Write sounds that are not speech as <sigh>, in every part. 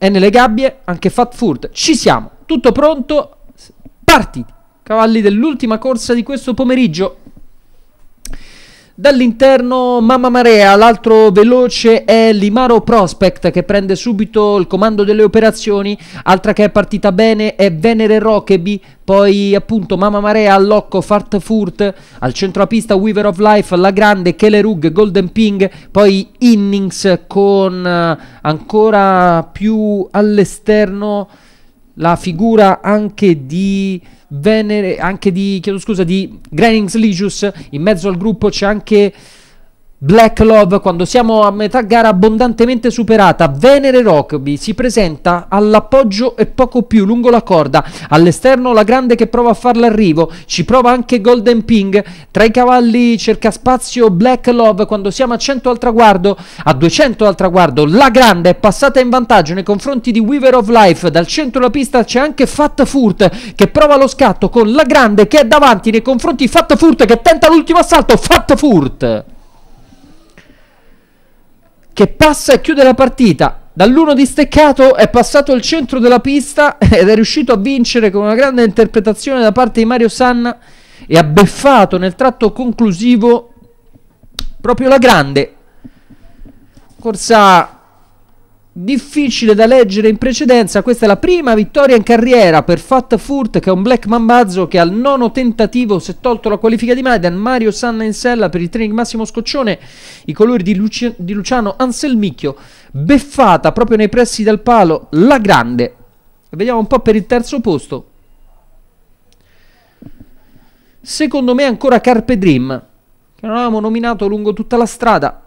È nelle gabbie anche Fat Food. Ci siamo, tutto pronto. Partiti, cavalli dell'ultima corsa di questo pomeriggio. Dall'interno Mamma Marea, l'altro veloce è Limaro Prospect che prende subito il comando delle operazioni, altra che è partita bene è Venere Rokeby, poi appunto Mamma Marea, Locco, Fartfurt, al centro a pista Weaver of Life, La Grande, Kellerug, Golden Ping, poi Innings con eh, ancora più all'esterno la figura anche di Venere, anche di, chiedo scusa, di Grenings Ligius, in mezzo al gruppo c'è anche Black Love, quando siamo a metà gara abbondantemente superata, Venere Rockby si presenta all'appoggio e poco più lungo la corda. All'esterno la grande che prova a far l'arrivo, ci prova anche Golden Ping. Tra i cavalli cerca spazio Black Love quando siamo a 100 al traguardo, a 200 al traguardo. La grande è passata in vantaggio nei confronti di Weaver of Life. Dal centro della pista c'è anche Fat Furt che prova lo scatto con la grande che è davanti nei confronti di Fat Furt che tenta l'ultimo assalto. Fat Furt! che passa e chiude la partita. Dall'uno di steccato è passato il centro della pista <laughs> ed è riuscito a vincere con una grande interpretazione da parte di Mario Sanna e ha beffato nel tratto conclusivo proprio la grande. Corsa difficile da leggere in precedenza. Questa è la prima vittoria in carriera per Fat Furt, che è un black mambazzo che al nono tentativo si è tolto la qualifica di Maiden. Mario Sanna in sella per il training Massimo Scoccione, i colori di, Luci di Luciano Anselmicchio, beffata proprio nei pressi del palo, la grande. Vediamo un po' per il terzo posto. Secondo me ancora Carpe Dream, che non avevamo nominato lungo tutta la strada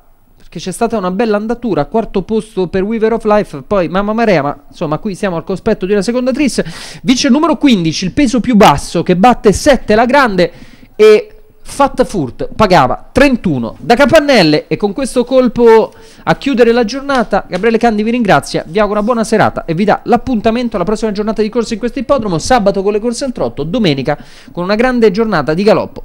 che c'è stata una bella andatura, quarto posto per Weaver of Life, poi mamma marea, ma insomma qui siamo al cospetto di una seconda tris, vince il numero 15, il peso più basso, che batte 7 la grande e Fat Furt pagava 31 da capannelle e con questo colpo a chiudere la giornata Gabriele Candi vi ringrazia, vi auguro una buona serata e vi dà l'appuntamento alla prossima giornata di corsa in questo ippodromo, sabato con le corse al trotto, domenica con una grande giornata di galoppo